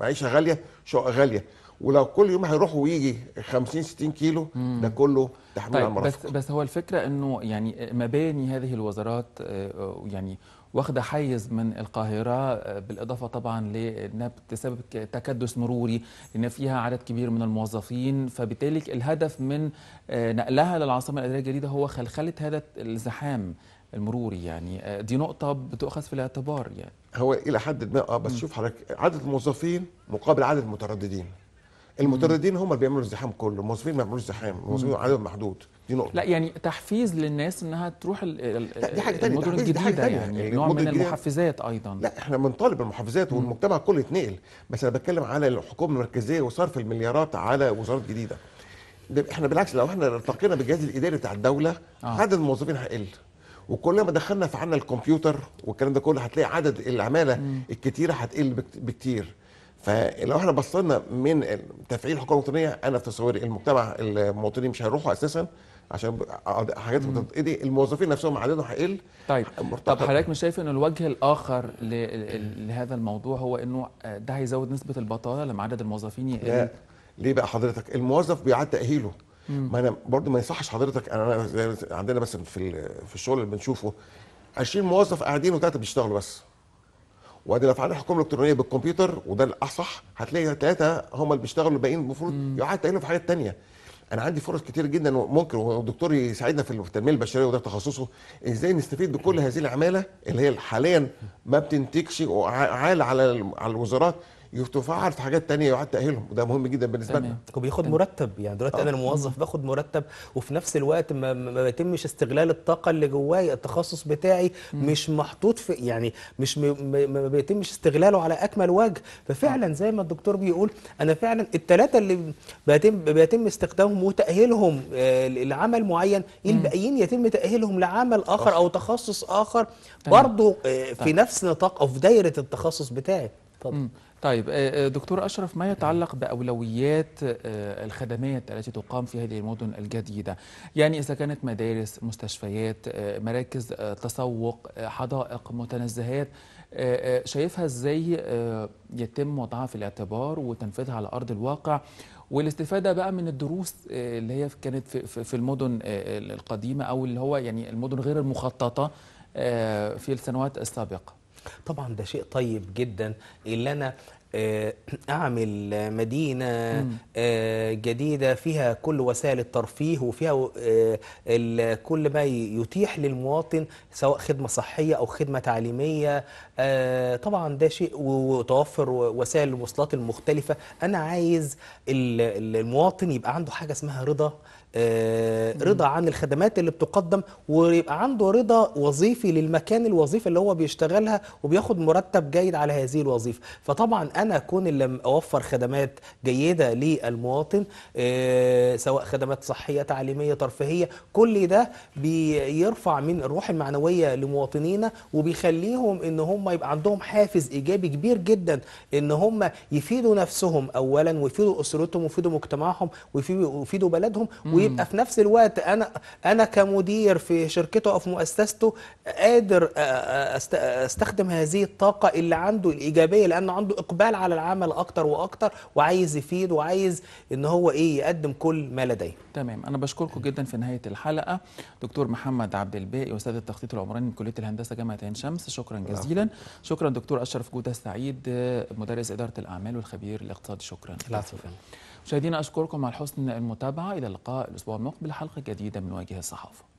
معيشه غاليه شقه غاليه ولو كل يوم هيروح ويجي 50 60 كيلو ده كله تحميل طيب على المرافق بس بس هو الفكره انه يعني مباني هذه الوزارات آه، يعني واخده حيز من القاهره آه، بالاضافه طبعا لانها بتسبب تكدس مروري لان فيها عدد كبير من الموظفين فبالتالي الهدف من آه، نقلها للعاصمه الاداريه الجديده هو خلخله هذا الزحام المروري يعني آه، دي نقطه بتؤخذ في الاعتبار يعني هو الى حد ما اه بس شوف حضرتك عدد الموظفين مقابل عدد المترددين المترددين هم اللي بيعملوا الزحام كله الموظفين ما بيعملوش زحام الموظفين عددهم محدود دي نقطه لا يعني تحفيز للناس انها تروح ال دي حاجه تانية المدن الجديده حاجة تانية. يعني نوع من المحفزات ايضا لا احنا بنطالب المحفزات والمجتمع كله يتنقل بس انا بتكلم على الحكومه المركزيه وصرف المليارات على وزارات جديده احنا بالعكس لو احنا ارتقينا بالجهاز الاداري بتاع الدوله آه. عدد الموظفين هيقل وكل ما دخلنا في عنا الكمبيوتر والكلام ده كله هتلاقي عدد العماله الكتيره هتقل بكتير فلو احنا بصينا من تفعيل الحكومه الوطنيه انا في تصوري المجتمع المواطنين مش هيروحوا اساسا عشان حاجات بتتقضي إيه الموظفين نفسهم عددهم هيقل طيب طب حضرتك مش شايف ان الوجه الاخر لهذا الموضوع هو انه ده هيزود نسبه البطاله لما عدد الموظفين يقل ليه بقى حضرتك الموظف بيعاد تاهيله ما انا برضو ما يصحش حضرتك انا عندنا مثلا في في الشغل اللي بنشوفه 20 موظف قاعدين وثلاثه بيشتغلوا بس وادي لو فعلنا الحكومه الالكترونيه بالكمبيوتر وده الاصح هتلاقي ثلاثه هم اللي بيشتغلوا الباقيين المفروض يقعد تقلب في حاجات ثانيه انا عندي فرص كتير جدا ممكن والدكتور يساعدنا في التنميه البشريه وده تخصصه ازاي نستفيد بكل هذه العماله اللي هي حاليا ما بتنتجش وعال على على الوزارات يتفعل في حاجات تانية يعاد تاهيلهم وده مهم جدا بالنسبه لنا وبياخد مرتب يعني دلوقتي آه. انا الموظف باخد مرتب وفي نفس الوقت ما, ما بيتمش استغلال الطاقه اللي جواي التخصص بتاعي مش محطوط في يعني مش ما بيتمش استغلاله على اكمل وجه ففعلا آه. زي ما الدكتور بيقول انا فعلا الثلاثه اللي بيتم بيتم استخدامهم وتاهيلهم آه، لعمل معين الباقيين يتم تاهيلهم لعمل اخر او تخصص اخر برضه في نفس نطاق او في دايره التخصص بتاعي اتفضل طيب آه، آه، دكتور أشرف ما يتعلق بأولويات آه، الخدمات التي تقام في هذه المدن الجديدة يعني إذا كانت مدارس مستشفيات مراكز تسوق حدائق متنزهات شايفها إزاي يتم وضعها في الاعتبار وتنفيذها على أرض الواقع والاستفادة بقى من الدروس اللي هي كانت في المدن القديمة أو اللي هو يعني المدن غير المخططة في السنوات السابقة طبعا ده شيء طيب جدا اللي انا آه، اعمل مدينه آه، جديده فيها كل وسائل الترفيه وفيها آه، كل ما يتيح للمواطن سواء خدمه صحيه او خدمه تعليميه طبعا ده شيء وتوفر وسائل المواصلات المختلفه انا عايز المواطن يبقى عنده حاجه اسمها رضا آه، رضا عن الخدمات اللي بتقدم ويبقى عنده رضا وظيفي للمكان الوظيفه اللي هو بيشتغلها وبياخد مرتب جيد على هذه الوظيفه فطبعا انا كون اللي اوفر خدمات جيده للمواطن آه، سواء خدمات صحيه تعليميه ترفيهيه كل ده بيرفع من الروح المعنويه لمواطنينا وبيخليهم ان هم يبقى عندهم حافز ايجابي كبير جدا ان هم يفيدوا نفسهم اولا ويفيدوا اسرتهم ويفيدوا مجتمعهم ويفيدوا بلدهم ويبقى في نفس الوقت انا انا كمدير في شركته او في مؤسسته قادر استخدم هذه الطاقه اللي عنده الايجابيه لان عنده اقبال على العمل اكتر واكتر وعايز يفيد وعايز ان هو ايه يقدم كل ما لديه تمام انا بشكركم جدا في نهايه الحلقه دكتور محمد عبد الباقي استاذ التخطيط العمراني من كليه الهندسه جامعه عين شمس شكرا جزيلا شكرا دكتور اشرف جوده السعيد مدرس اداره الاعمال والخبير الاقتصادي شكرا العفو مشاهدينا أشكركم على حسن المتابعة إلى اللقاء الأسبوع المقبل حلقة جديدة من واجهه الصحافة